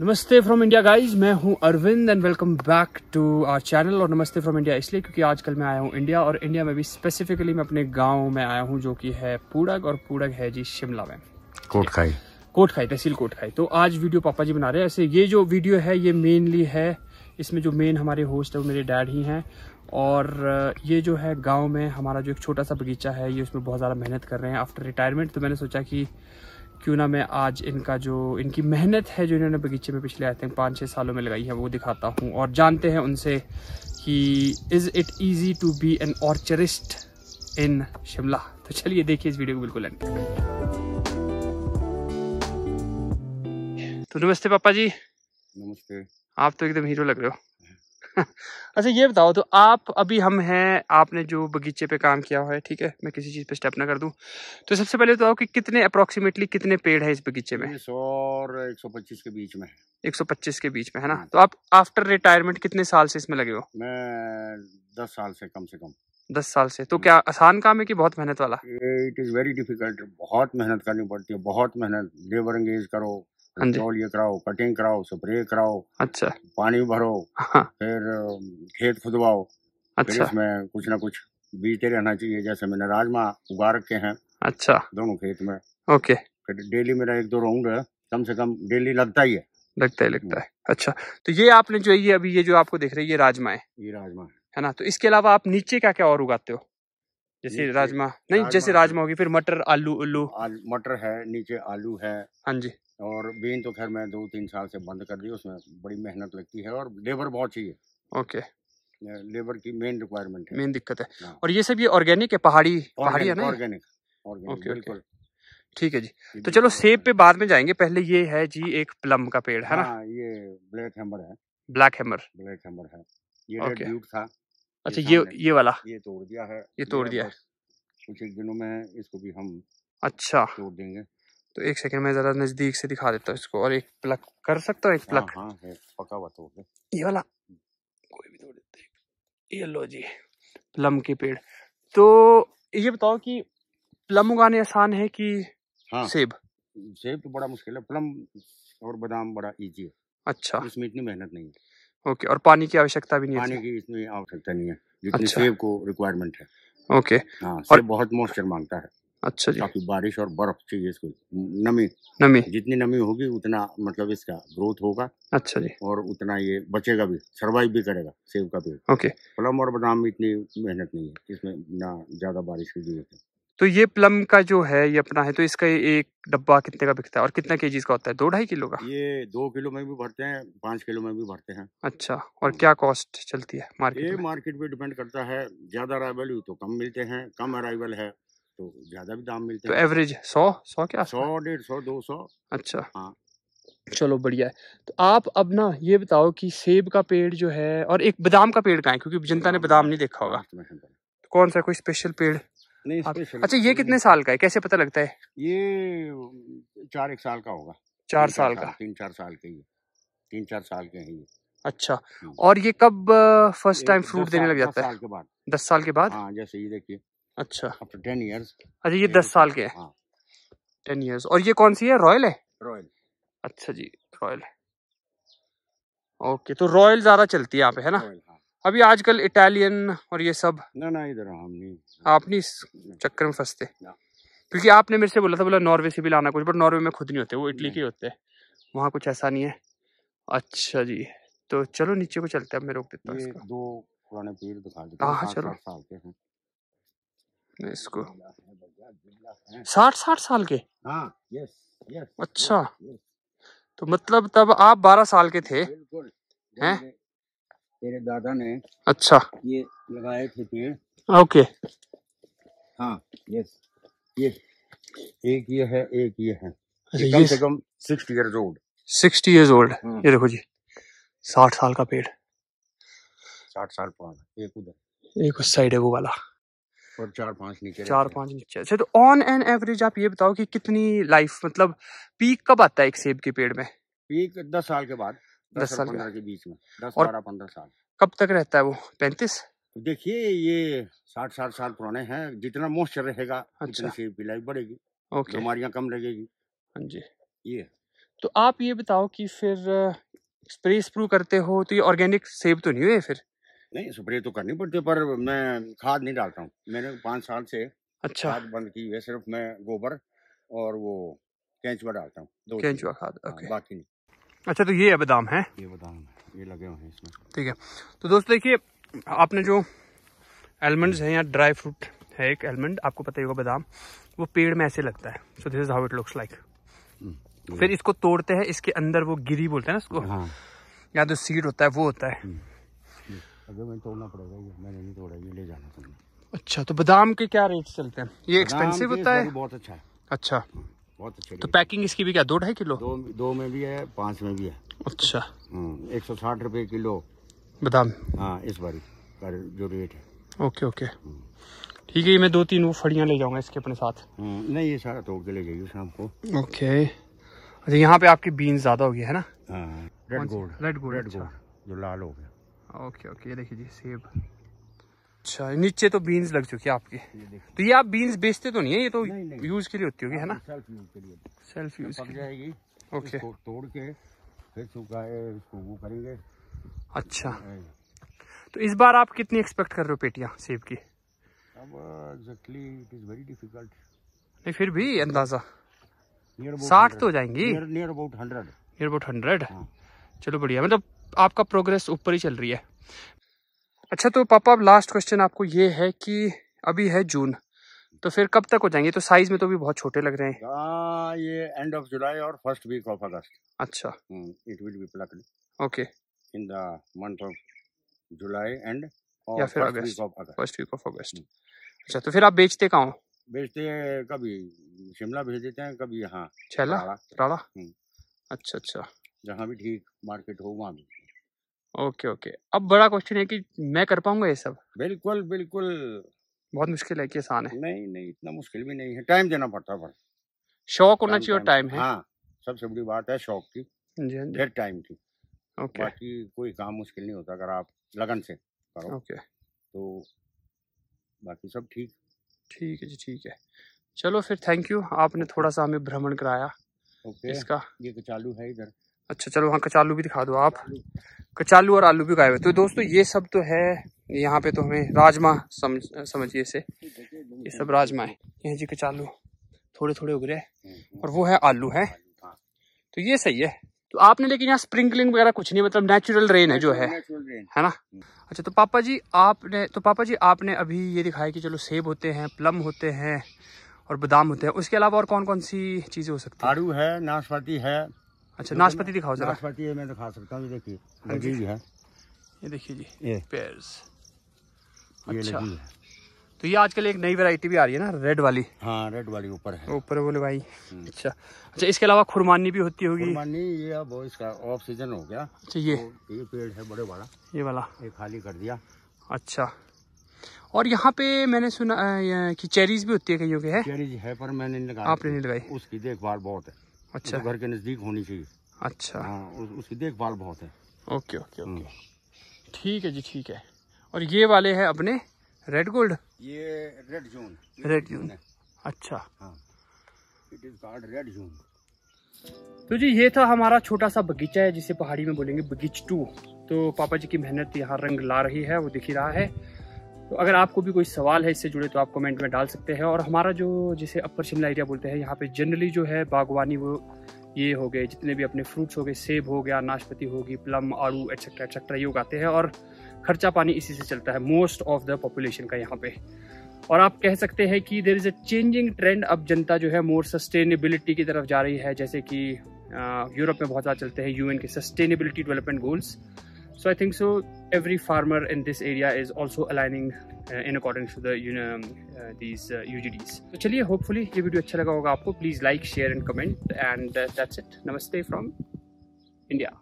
नमस्ते from India guys मैं हूं Arvind and welcome back to our channel और नमस्ते फ्रॉम इंडिया इसलिए क्योंकि आजकल मैं आया हूं इंडिया और इंडिया में भी स्पेसिफिकली मैं अपने गांव में आया हूं जो कि है पूड़ग और पूड़ग है जी शिमला में कोटखाई कोटखाई तहसील कोटखाई तो आज वीडियो पापा जी बना रहे हैं ऐसे ये जो वीडियो है ये मेनली है इसमें जो मेन हमारे होस्ट है वो मेरे डैड ही हैं और ये जो है गाँव में हमारा जो एक छोटा सा बगीचा है ये उसमें बहुत ज़्यादा मेहनत कर रहे हैं आफ्टर रिटायरमेंट तो मैंने सोचा कि क्यों ना मैं आज इनका जो इनकी मेहनत है जो इन्होंने बगीचे में पिछले आई थिंक पाँच छः सालों में लगाई है वो दिखाता हूँ और जानते हैं उनसे कि is it easy to be an orchardist in Shimla तो चलिए देखिए इस वीडियो को बिल्कुल एंड तो नमस्ते पापा जी नमस्ते आप तो एकदम हीरो लग रहे हो अच्छा ये बताओ तो आप अभी हम हैं आपने जो बगीचे पे काम किया हुआ है ठीक है मैं किसी चीज़ पे स्टेप ना कर दूं तो सबसे पहले बताओ कि कितने अप्रोक्सीमेटली कितने पेड़ है इस बगीचे में सौ और एक सौ पच्चीस के बीच में एक सौ पच्चीस के बीच में है ना हाँ। तो आप आफ्टर रिटायरमेंट कितने साल से इसमें लगे हो मैं दस साल से कम से कम दस साल से तो हाँ। क्या आसान काम है कि बहुत मेहनत वाला इट इज़ वेरी डिफिकल्ट बहुत मेहनत करनी पड़ती है बहुत मेहनत लेबर एंगेज करो हाँ पेट्रोल ये कराओ कटिंग कराओ स्प्रे कराओ अच्छा पानी भरो हाँ। फिर खेत खुदवाओ अच्छा इसमें कुछ ना कुछ बीजते रहना चाहिए जैसे मैंने राजमा उगा रखे हैं अच्छा दोनों खेत में ओके फिर डेली मेरा एक दो राउंड है कम से कम डेली लगता ही है लगता ही लगता हाँ। है अच्छा तो ये आपने जो ये अभी ये जो आपको देख रही है ये राजमा है ये राजमा है ना तो इसके अलावा आप नीचे क्या क्या और उगाते हो जैसे राजमा नहीं जैसे राजमा होगी फिर मटर आलू उल्लू मटर है नीचे आलू है हाँ जी और बीन तो खैर मैं दो तीन साल से बंद कर दी उसमें बड़ी मेहनत लगती है और लेबर बहुत चाहिए ओके लेबर की मेन रिक्वायरमेंट है मेन दिक्कत है हाँ। और ये सब ये ऑर्गेनिक है पहाड़ी पहाड़ी है ना ऑर्गेनिक ओके बिल्कुल ठीक है जी तो चलो सेब पे बाद में जाएंगे पहले ये है जी एक प्लम का पेड़ है ना हाँ, ये ब्लैक हैमर है ब्लैक हैमर ब्लैक हैमर है ये okay. रेड था अच्छा ये ये वाला ये तोड़ दिया है ये तोड़ दिया है कुछ एक दिनों में इसको भी हम अच्छा तोड़ देंगे तो एक सेकंड में ज़रा नज़दीक से दिखा देता हूँ इसको और एक प्लग कर सकता हूँ एक हाँ, प्लग हाँ, पका हुआ तो ये वाला हम्म। कोई भी तोड़ देते ये लो जी प्लम के पेड़ तो ये बताओ कि प्लम उगाने आसान है कि हाँ, सेब सेब तो बड़ा मुश्किल है प्लम और बादाम बड़ा इजी है अच्छा इसमें इतनी मेहनत नहीं है ओके और पानी की आवश्यकता भी नहीं पानी है की इतनी आवश्यकता नहीं है जितनी अच्छा। सेब को रिक्वायरमेंट है ओके हाँ, और बहुत मॉइस्चर मांगता है अच्छा जी काफी बारिश और बर्फ चाहिए इसको नमी नमी जितनी नमी होगी उतना मतलब इसका ग्रोथ होगा अच्छा जी और उतना ये बचेगा भी सर्वाइव भी करेगा सेब का पेड़ ओके प्लम और बादाम में इतनी मेहनत नहीं है इसमें ना ज्यादा बारिश की जरूरत है तो ये प्लम का जो है ये अपना है तो इसका एक डब्बा कितने का बिकता है और कितना के का होता है दो ढाई किलो का ये दो किलो में भी भरते हैं पाँच किलो में भी भरते हैं अच्छा और हाँ। क्या कॉस्ट चलती है मार्केट ये मार्केट पे डिपेंड करता है ज्यादा अराइवल तो कम मिलते हैं कम अराइवल है तो ज्यादा भी दाम मिलते तो एवरेज सौ सौ क्या सौ डेढ़ सौ दो सौ अच्छा हाँ चलो बढ़िया है तो आप अब ना ये बताओ कि सेब का पेड़ जो है और एक बादाम का पेड़ कहाँ है क्योंकि जनता ने बादाम नहीं देखा होगा तो, तो कौन सा कोई स्पेशल पेड़ नहीं स्पेशल अच्छा ये कितने साल का है कैसे पता लगता है ये चार एक साल का होगा चार साल का तीन चार साल के तीन चार साल के हैं ये अच्छा हाँ। और ये कब फर्स्ट टाइम फ्रूट देने लग जाता है दस साल के बाद हाँ जैसे ये देखिए अच्छा टेन ईयर्स अच्छा ये दस साल के हैं टेन ईयर्स और ये कौन सी है रॉयल है रॉयल अच्छा जी रॉयल ओके तो रॉयल ज़्यादा चलती है है ना हाँ। अभी आजकल इटालियन और ये सब ना ना इधर हम नहीं आप नहीं इस चक्कर में फंसते क्योंकि आपने मेरे से बोला था बोला नॉर्वे से भी लाना कुछ बट नॉर्वे में खुद नहीं होते वो इटली के होते हैं वहाँ कुछ ऐसा नहीं है अच्छा जी तो चलो नीचे को चलते हैं मैं रोक देता हूँ दो पुराने पेड़ दिखा देता हाँ, हाँ चलो इसको साठ साठ साल के हाँ, यस यस अच्छा तो मतलब तब आप बारह साल के थे हैं तेरे दादा ने अच्छा ये लगाए थे पेड़ ओके हाँ यस ये एक ये है एक ये है ये कम से कम sixty year old sixty years old ये देखो जी साठ साल का पेड़ साठ साल पुराना एक उधर एक उस साइड है वो वाला और चार पांच नीचे चार पांच नीचे अच्छा तो ऑन एन एवरेज आप ये बताओ कि कितनी लाइफ मतलब पीक कब आता है एक सेब के पेड़ में पीक दस साल के बाद दस, साल पंद्रह के बीच में दस बारह पंद्रह साल कब तक रहता है वो पैंतीस देखिए ये साठ साठ साल पुराने हैं जितना मोस्चर रहेगा अच्छा। सेब की लाइफ बढ़ेगी ओके बीमारियां कम लगेगी हाँ जी ये तो आप ये बताओ कि फिर स्प्रे स्प्रू करते हो तो ये ऑर्गेनिक सेब तो नहीं हुए फिर नहीं स्प्रे तो करनी पड़ती है पर मैं खाद नहीं डालता हूँ मैंने पाँच साल से अच्छा खाद बंद की है सिर्फ मैं गोबर और वो कैंचुआ डालता हूँ कैंचुआ खाद हाँ, ओके बाकी नहीं अच्छा तो ये बादाम है ये बादाम ये लगे हुए हैं इसमें ठीक है तो दोस्तों देखिए आपने जो एलमंड है या ड्राई फ्रूट है एक एलमंड आपको पता ही होगा बादाम वो पेड़ में ऐसे लगता है so this is how it looks like फिर इसको तोड़ते हैं इसके अंदर वो गिरी बोलते हैं ना उसको हाँ। या तो सीड होता है वो होता है हम्म। अभी मैंने तोड़ना पड़ेगा ये मैंने नहीं तोड़ा ये ले जाना तुमने अच्छा तो बादाम के क्या रेट चलते हैं ये एक्सपेंसिव होता है बहुत अच्छा है अच्छा बहुत अच्छा तो पैकिंग इसकी भी क्या दो ढाई किलो दो, दो में भी है पाँच में भी है अच्छा हम्म, एक सौ साठ रुपये किलो बादाम हाँ इस बार का जो रेट है ओके ओके हम्म। ठीक है मैं दो तीन वो फड़ियाँ ले जाऊँगा इसके अपने साथ हम्म, नहीं ये सारा तोड़ के ले जाइए शाम को ओके अच्छा यहाँ पे आपकी बीन ज़्यादा हो गई है ना red gold red gold red gold जो लाल हो गया ओके ओके ये देखिए जी सेब अच्छा नीचे तो बीन्स लग चुकी है आपकी तो ये आप बीन्स बेचते तो नहीं है ये तो यूज के लिए होती होगी है ना सेल्फ हाँ, यूज के लिए ओके तोड़ के फिर सुखाए इसको वो करेंगे अच्छा हाँ। तो इस बार आप कितनी एक्सपेक्ट कर रहे हो पेटियाँ सेब की अब exactly it is very difficult नहीं फिर भी अंदाजा साठ तो हो जाएंगी near about hundred near about hundred चलो बढ़िया मतलब आपका प्रोग्रेस ऊपर ही चल रही है अच्छा तो पापा अब लास्ट क्वेश्चन आपको ये है कि अभी है जून तो फिर कब तक हो जाएंगे तो साइज में तो भी बहुत छोटे लग रहे हैं हाँ, ये एंड ऑफ जुलाई और फर्स्ट वीक ऑफ अगस्त अच्छा it will be plucked okay in the month of July and या फिर August first week of August अच्छा तो फिर आप बेचते कहाँ बेचते कभी शिमला भेज देते हैं कभी यहाँ छैला राड़ा हम्म। अच्छा अच्छा जहाँ भी ठीक मार्केट हो वहाँ भी ओके ओके अब बड़ा क्वेश्चन है कि मैं कर पाऊंगा ये सब बिल्कुल बिल्कुल बहुत मुश्किल है कि आसान है नहीं नहीं इतना मुश्किल भी नहीं है टाइम देना पड़ता है शौक होना चाहिए और टाइम है हाँ सबसे बड़ी बात है शौक की हाँ हाँ फिर टाइम की ओके बाकी कोई काम मुश्किल नहीं होता अगर आप लगन से करो ओके तो बाकी सब ठीक ठीक है जी ठीक है चलो फिर थैंक यू आपने थोड़ा सा हमें भ्रमण कराया ओके इसका ये तो चालू है इधर अच्छा चलो वहाँ कचालू भी दिखा दो आप कचालू और आलू भी उगाए हुए तो दोस्तों ये सब तो है यहाँ पे तो हमें राजमा समझ समझिए इसे ये सब राजमा है ये जी कचालू थोड़े थोड़े उग रहे और वो है आलू है तो ये सही है तो आपने लेकिन यहाँ स्प्रिंकलिंग वगैरह कुछ नहीं मतलब नेचुरल रेन है जो है है ना अच्छा तो पापा जी आपने तो पापा जी आपने अभी ये दिखाया कि चलो सेब होते हैं प्लम होते हैं और बादाम होते हैं उसके अलावा और कौन कौन सी चीज़ें हो सकती है आड़ू है नाशपाती है अच्छा नाशपति दिखाओ जरा नाशपति ये मैं दिखा तो सकता हूँ ये देखिए हाँ लगी हुई है ये देखिए जी ये पेयर्स अच्छा तो ये आजकल एक नई वैरायटी भी आ रही है ना रेड वाली हाँ रेड वाली ऊपर है ऊपर बोले भाई हम्म। अच्छा अच्छा इसके अलावा खुरमानी भी होती होगी खुरमानी ये अब इसका ऑफ सीजन हो गया अच्छा ये तो ये पेड़ है बड़े वाला ये वाला ये खाली कर दिया अच्छा और यहाँ पे मैंने सुना कि चेरीज भी होती है कईयों के है चेरीज है पर मैंने नहीं लगाई आपने नहीं लगाई उसकी देखभाल बहुत है अच्छा घर के नज़दीक होनी चाहिए अच्छा हाँ, उसकी देखभाल बहुत है ओके ओके ओके हम्म। ठीक है जी ठीक है और ये वाले हैं अपने रेड गोल्ड ये रेड जोन रेड जोन अच्छा it is called red zone तो जी ये था हमारा छोटा सा बगीचा है जिसे पहाड़ी में बोलेंगे बगीच टू तो पापा जी की मेहनत यहाँ रंग ला रही है वो दिख ही रहा है तो अगर आपको भी कोई सवाल है इससे जुड़े तो आप कमेंट में डाल सकते हैं और हमारा जो जिसे अपर शिमला एरिया बोलते हैं यहाँ पे जनरली जो है बागवानी वो ये हो गए जितने भी अपने फ्रूट्स हो गए सेब हो गया नाशपति होगी प्लम आड़ू एट्सेट्रा एक्सेट्रा ये उगाते हैं और खर्चा पानी इसी से चलता है मोस्ट ऑफ द पॉपुलेशन का यहाँ पे और आप कह सकते हैं कि there is a changing trend अब जनता जो है मोर सस्टेनेबिलिटी की तरफ जा रही है जैसे कि यूरोप में बहुत ज़्यादा चलते हैं यूएन के sustainability development goals so i think so every farmer in this area is also aligning uh, in accordance to the you know, um, uh, these uh, UGDs. So चलिए hopefully ये video अच्छा लगा होगा आपको please like share and comment and uh, that's it. Namaste from India.